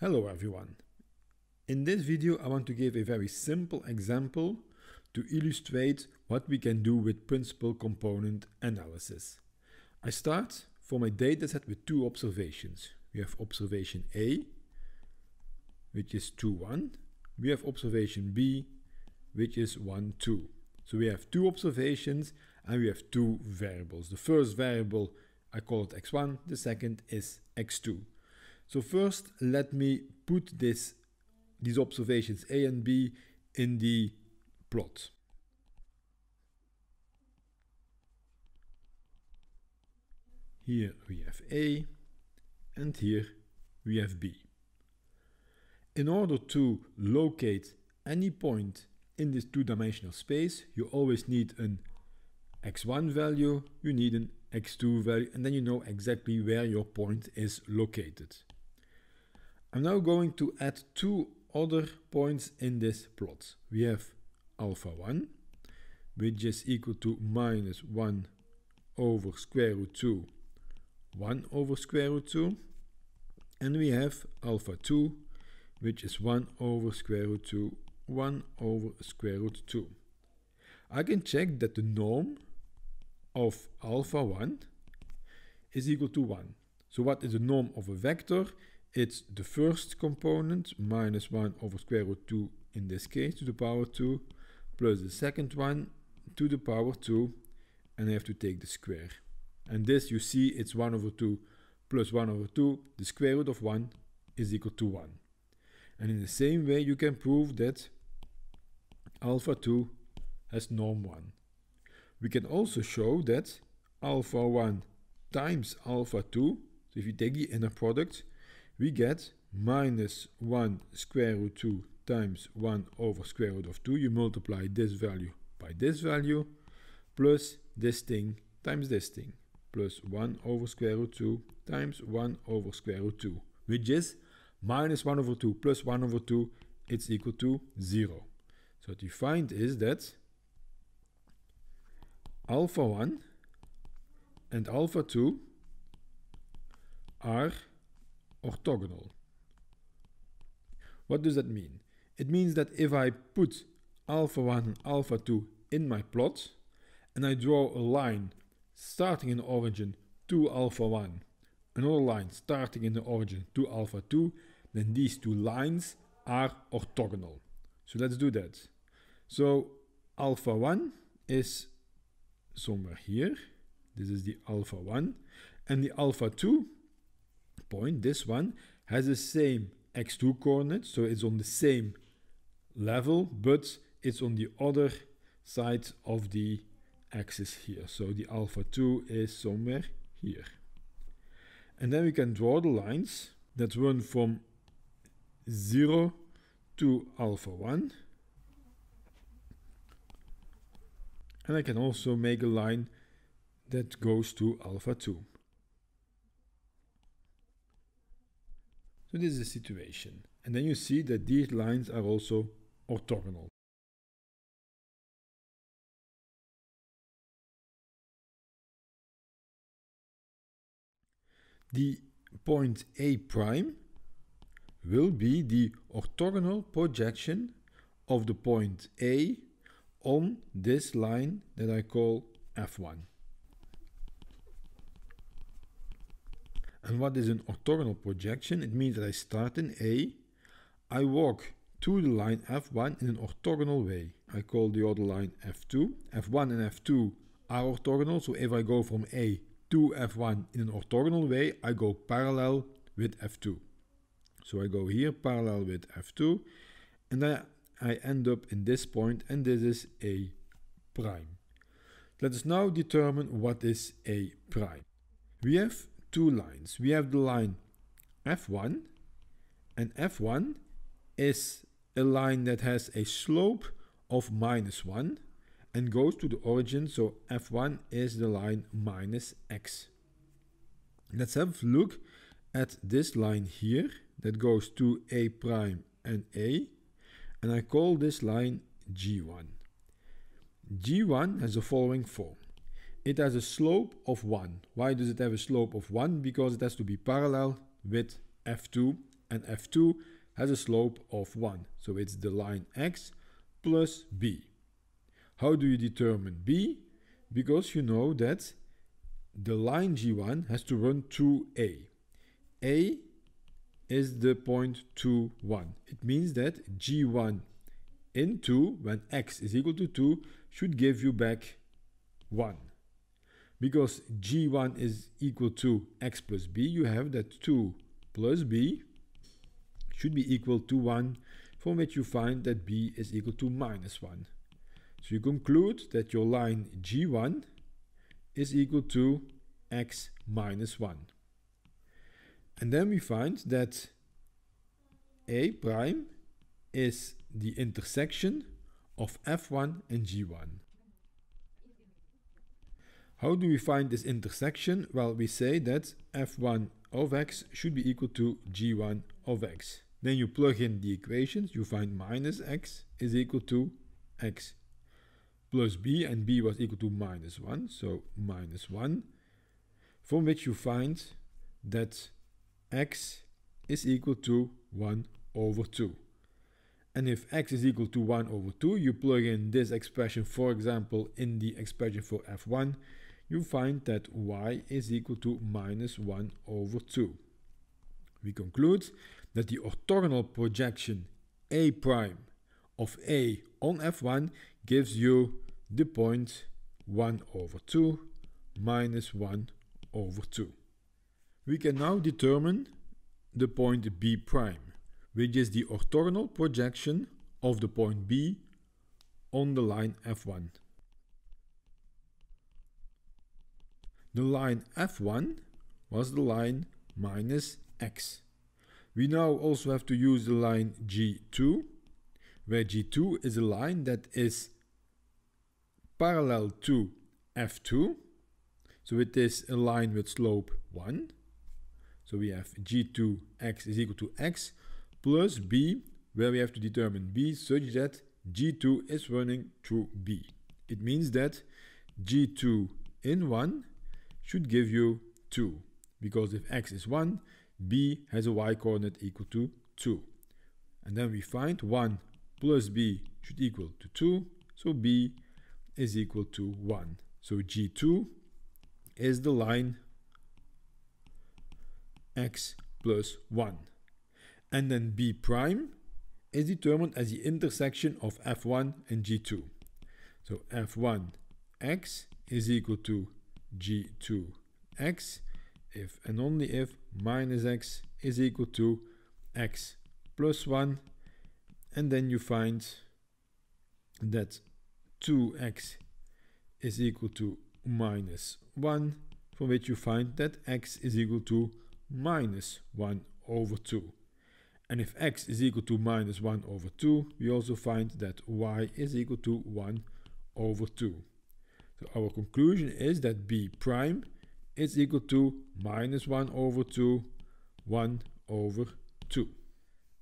Hello everyone. In this video I want to give a very simple example to illustrate what we can do with principal component analysis. I start for my dataset with two observations. We have observation A, which is 2, 1. We have observation B, which is 1, 2. So we have two observations and we have two variables. The first variable, I call it x1, the second is x2. So first, let me put this, these observations A and B in the plot. Here we have A and here we have B. In order to locate any point in this two-dimensional space, you always need an x1 value, you need an x2 value, and then you know exactly where your point is located. I'm now going to add two other points in this plot. We have alpha 1, which is equal to minus 1 over square root 2, 1 over square root 2. And we have alpha 2, which is 1 over square root 2, 1 over square root 2. I can check that the norm of alpha 1 is equal to 1. So what is the norm of a vector? it's the first component minus 1 over square root 2 in this case to the power 2 plus the second one to the power 2 and I have to take the square. And this you see it's 1 over 2 plus 1 over 2 the square root of 1 is equal to 1. And in the same way you can prove that alpha 2 has norm 1. We can also show that alpha 1 times alpha 2, so if you take the inner product, we get minus 1 square root 2 times 1 over square root of 2. You multiply this value by this value plus this thing times this thing plus 1 over square root 2 times 1 over square root 2 which is minus 1 over 2 plus 1 over 2 it's equal to 0. So what you find is that alpha 1 and alpha 2 are orthogonal. What does that mean? It means that if I put alpha 1 and alpha 2 in my plot and I draw a line starting in the origin to alpha 1, another line starting in the origin to alpha 2, then these two lines are orthogonal. So let's do that. So alpha 1 is somewhere here. This is the alpha 1 and the alpha 2 point, this one has the same x2 coordinate, so it's on the same level, but it's on the other side of the axis here. So the alpha 2 is somewhere here. And then we can draw the lines that run from 0 to alpha 1. And I can also make a line that goes to alpha 2. So this is the situation. And then you see that these lines are also orthogonal. The point A prime will be the orthogonal projection of the point A on this line that I call F1. And what is an orthogonal projection? It means that I start in A, I walk to the line F1 in an orthogonal way. I call the other line F2. F1 and F2 are orthogonal, so if I go from A to F1 in an orthogonal way, I go parallel with F2. So I go here parallel with F2, and then I end up in this point, and this is A prime. Let us now determine what is A prime. We have two lines. We have the line F1 and F1 is a line that has a slope of minus 1 and goes to the origin. So F1 is the line minus x. Let's have a look at this line here that goes to a prime and a. And I call this line G1. G1 has the following form it has a slope of 1. Why does it have a slope of 1? Because it has to be parallel with f2 and f2 has a slope of 1. So it's the line x plus b. How do you determine b? Because you know that the line g1 has to run through a. a is the point 2, 1. It means that g1 in 2, when x is equal to 2, should give you back 1 because g1 is equal to x plus b, you have that 2 plus b should be equal to 1, from which you find that b is equal to minus 1. So you conclude that your line g1 is equal to x minus 1. And then we find that a prime is the intersection of f1 and g1. How do we find this intersection? Well, we say that f1 of x should be equal to g1 of x. Then you plug in the equations, you find minus x is equal to x plus b, and b was equal to minus 1, so minus 1, from which you find that x is equal to 1 over 2. And if x is equal to 1 over 2, you plug in this expression, for example, in the expression for f1, you find that y is equal to minus 1 over 2. We conclude that the orthogonal projection a prime of a on f1 gives you the point 1 over 2 minus 1 over 2. We can now determine the point b prime, which is the orthogonal projection of the point b on the line f1. The line f1 was the line minus x. We now also have to use the line g2, where g2 is a line that is parallel to f2. So it is a line with slope 1. So we have g2x is equal to x plus b, where we have to determine b such that g2 is running through b. It means that g2 in 1 should give you 2 because if x is 1 b has a y coordinate equal to 2 and then we find 1 plus b should equal to 2 so b is equal to 1 so g2 is the line x plus 1 and then b prime is determined as the intersection of f1 and g2 so f1 x is equal to g2x if and only if minus x is equal to x plus 1 and then you find that 2x is equal to minus 1 from which you find that x is equal to minus 1 over 2 and if x is equal to minus 1 over 2 we also find that y is equal to 1 over 2 so our conclusion is that b prime is equal to minus 1 over 2, 1 over 2.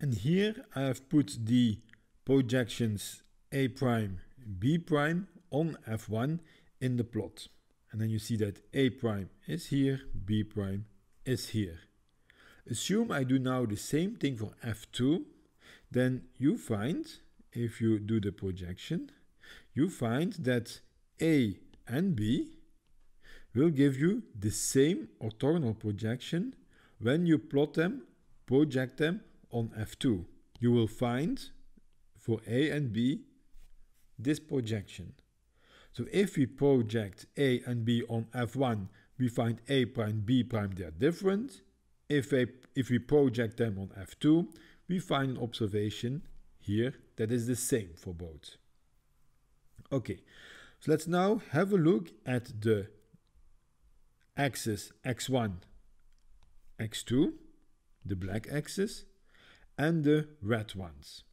And here I have put the projections a prime, b prime on f1 in the plot. And then you see that a prime is here, b prime is here. Assume I do now the same thing for f2, then you find, if you do the projection, you find that a and B will give you the same orthogonal projection when you plot them, project them on F2. You will find for A and B this projection. So if we project A and B on F1, we find A prime, B prime, they are different. If, a, if we project them on F2, we find an observation here that is the same for both. Okay, so let's now have a look at the axis x1, x2, the black axis, and the red ones.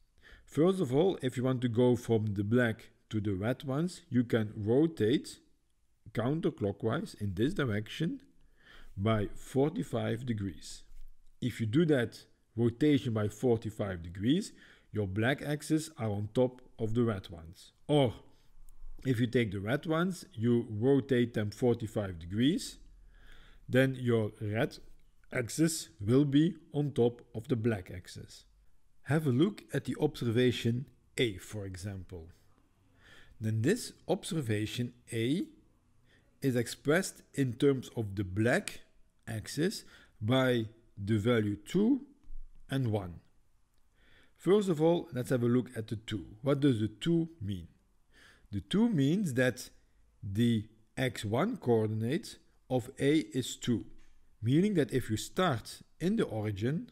First of all, if you want to go from the black to the red ones, you can rotate counterclockwise in this direction by 45 degrees. If you do that rotation by 45 degrees, your black axes are on top of the red ones. Or if you take the red ones, you rotate them 45 degrees, then your red axis will be on top of the black axis. Have a look at the observation A, for example. Then this observation A is expressed in terms of the black axis by the value 2 and 1. First of all, let's have a look at the 2. What does the 2 mean? The 2 means that the x1 coordinate of A is 2, meaning that if you start in the origin,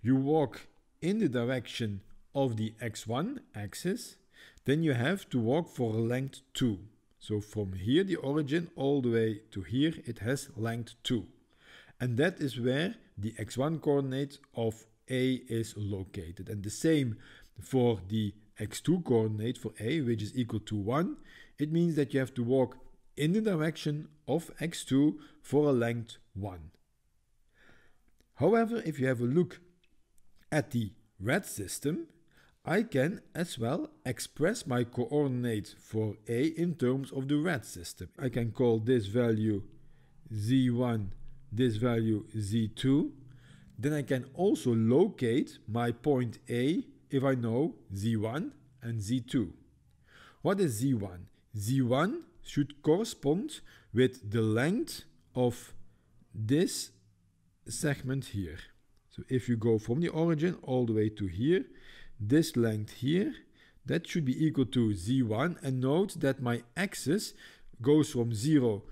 you walk in the direction of the x1 axis, then you have to walk for length 2. So from here, the origin, all the way to here, it has length 2. And that is where the x1 coordinate of A is located. And the same for the x2 coordinate for a which is equal to 1, it means that you have to walk in the direction of x2 for a length 1. However, if you have a look at the red system, I can as well express my coordinate for a in terms of the red system. I can call this value z1, this value z2. Then I can also locate my point a if I know Z1 and Z2. What is Z1? Z1 should correspond with the length of this segment here. So if you go from the origin all the way to here, this length here, that should be equal to z1 and note that my axis goes from 0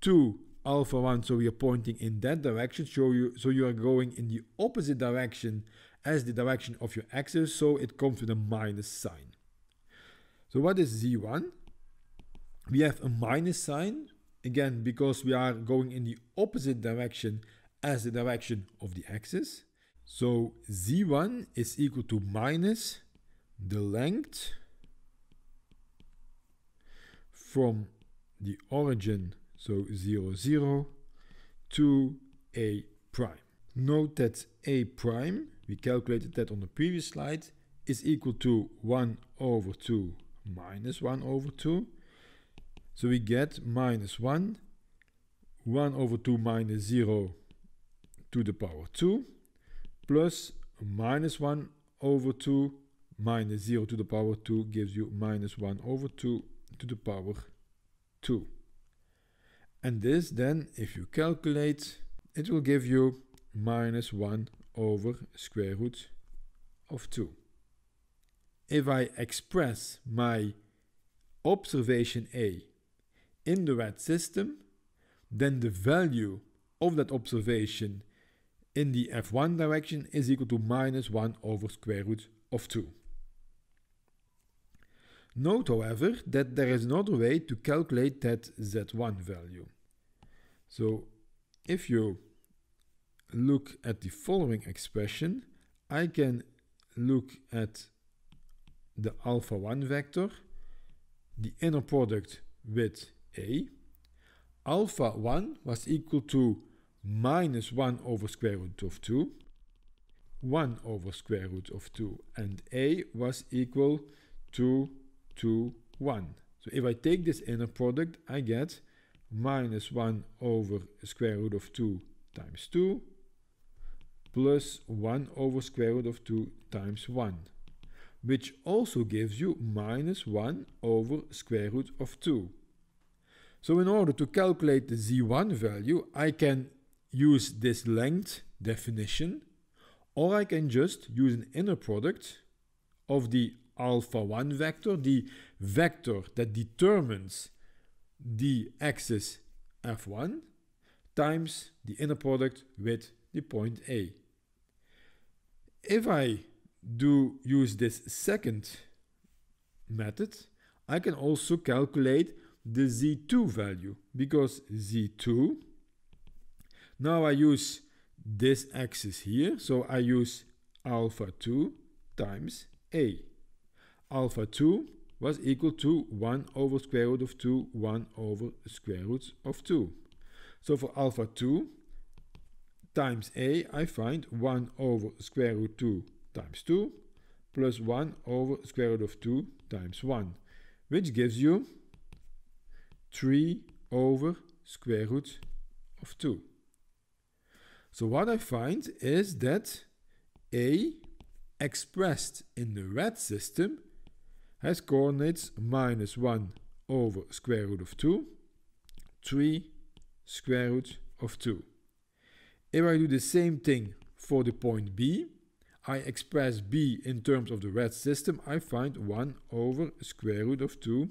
to alpha 1 so we are pointing in that direction so you so you are going in the opposite direction as the direction of your axis, so it comes with a minus sign. So what is Z1? We have a minus sign, again, because we are going in the opposite direction as the direction of the axis. So Z1 is equal to minus the length from the origin, so 0, 0, to A prime. Note that A prime we calculated that on the previous slide, is equal to 1 over 2 minus 1 over 2. So we get minus 1, 1 over 2 minus 0 to the power 2, plus minus 1 over 2 minus 0 to the power 2 gives you minus 1 over 2 to the power 2. And this then, if you calculate, it will give you minus 1 over square root of 2. If I express my observation A in the red system, then the value of that observation in the f1 direction is equal to minus 1 over square root of 2. Note, however, that there is another way to calculate that z1 value. So if you look at the following expression, I can look at the alpha 1 vector, the inner product with A. Alpha 1 was equal to minus 1 over square root of 2, 1 over square root of 2, and A was equal to 2, 1. So if I take this inner product, I get minus 1 over square root of 2 times 2 plus 1 over square root of 2 times 1, which also gives you minus 1 over square root of 2. So in order to calculate the z1 value, I can use this length definition, or I can just use an inner product of the alpha 1 vector, the vector that determines the axis f1, times the inner product with the point A if I do use this second method, I can also calculate the Z2 value because Z2, now I use this axis here, so I use alpha 2 times A. Alpha 2 was equal to 1 over square root of 2, 1 over square root of 2. So for alpha 2, times a, I find 1 over square root 2 times 2 plus 1 over square root of 2 times 1, which gives you 3 over square root of 2. So what I find is that a expressed in the red system has coordinates minus 1 over square root of 2, 3 square root of 2. If I do the same thing for the point B, I express B in terms of the red system, I find 1 over square root of 2,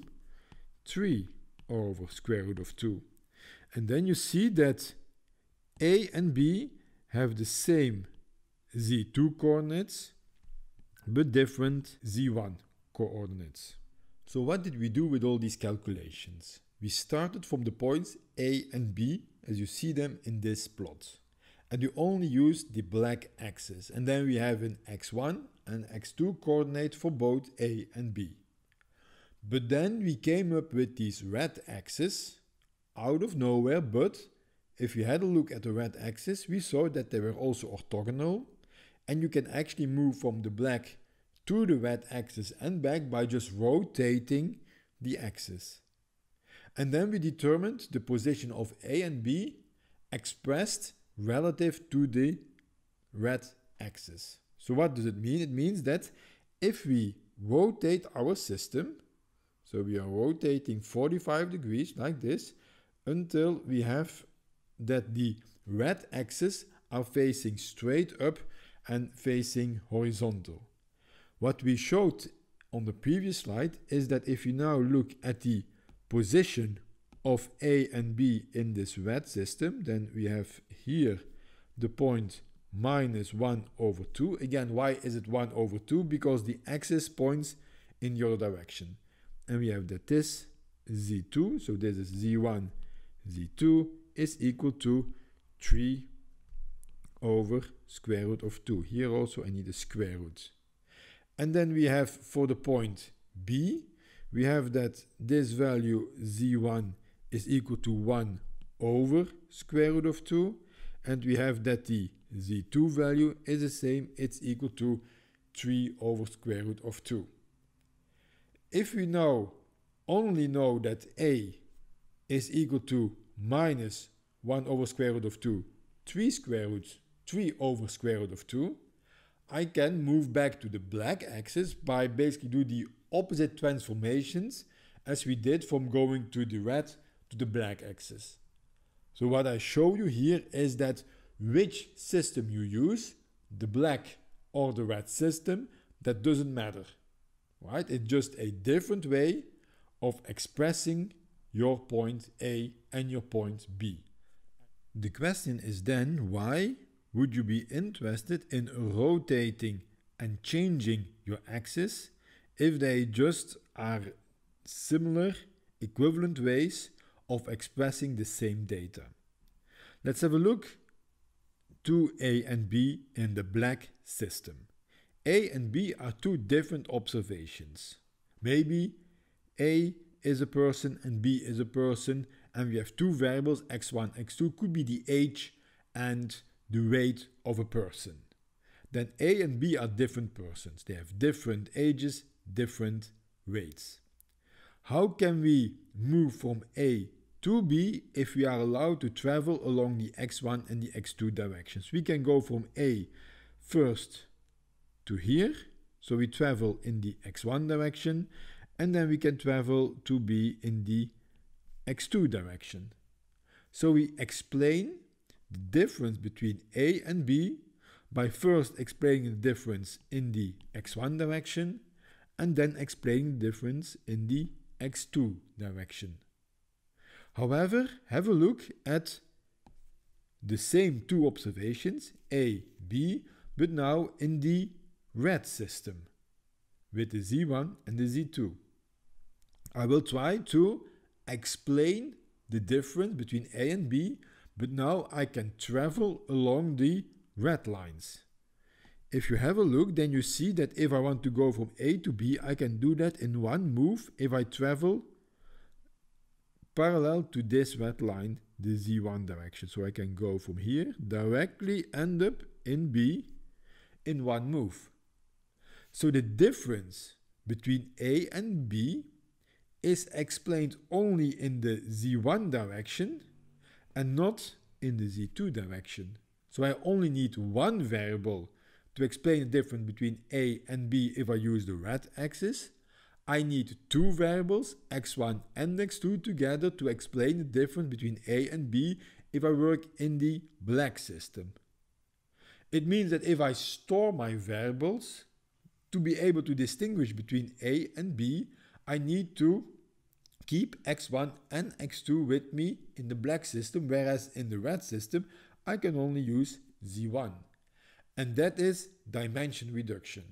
3 over square root of 2. And then you see that A and B have the same z2 coordinates, but different z1 coordinates. So what did we do with all these calculations? We started from the points A and B as you see them in this plot and you only use the black axis. And then we have an x1 and x2 coordinate for both a and b. But then we came up with these red axes out of nowhere, but if you had a look at the red axis, we saw that they were also orthogonal, and you can actually move from the black to the red axis and back by just rotating the axis. And then we determined the position of A and B expressed relative to the red axis. So what does it mean? It means that if we rotate our system, so we are rotating 45 degrees like this until we have that the red axis are facing straight up and facing horizontal. What we showed on the previous slide is that if you now look at the position of A and B in this red system, then we have here the point minus 1 over 2. Again, why is it 1 over 2? Because the axis points in your direction. And we have that this z2, so this is z1, z2 is equal to 3 over square root of 2. Here also I need a square root. And then we have for the point b, we have that this value z1 is equal to 1 over square root of 2 and we have that the z2 value is the same, it's equal to 3 over square root of 2. If we now only know that a is equal to minus 1 over square root of 2, 3 square root 3 over square root of 2, I can move back to the black axis by basically do the opposite transformations as we did from going to the red to the black axis. So what I show you here is that which system you use, the black or the red system, that doesn't matter, right? It's just a different way of expressing your point A and your point B. The question is then why would you be interested in rotating and changing your axis if they just are similar equivalent ways of expressing the same data. Let's have a look to A and B in the black system. A and B are two different observations. Maybe A is a person and B is a person and we have two variables x1, x2 could be the age and the weight of a person. Then A and B are different persons. They have different ages, different weights. How can we move from A 2b if we are allowed to travel along the x1 and the x2 directions. We can go from A first to here, so we travel in the x1 direction, and then we can travel to B in the x2 direction. So we explain the difference between A and B by first explaining the difference in the x1 direction and then explaining the difference in the x2 direction. However, have a look at the same two observations, A, B, but now in the red system with the Z1 and the Z2. I will try to explain the difference between A and B, but now I can travel along the red lines. If you have a look, then you see that if I want to go from A to B, I can do that in one move if I travel parallel to this red line, the Z1 direction. So I can go from here, directly end up in B in one move. So the difference between A and B is explained only in the Z1 direction and not in the Z2 direction. So I only need one variable to explain the difference between A and B if I use the red axis I need two variables x1 and x2 together to explain the difference between a and b if I work in the black system. It means that if I store my variables, to be able to distinguish between a and b, I need to keep x1 and x2 with me in the black system, whereas in the red system, I can only use z1. And that is dimension reduction.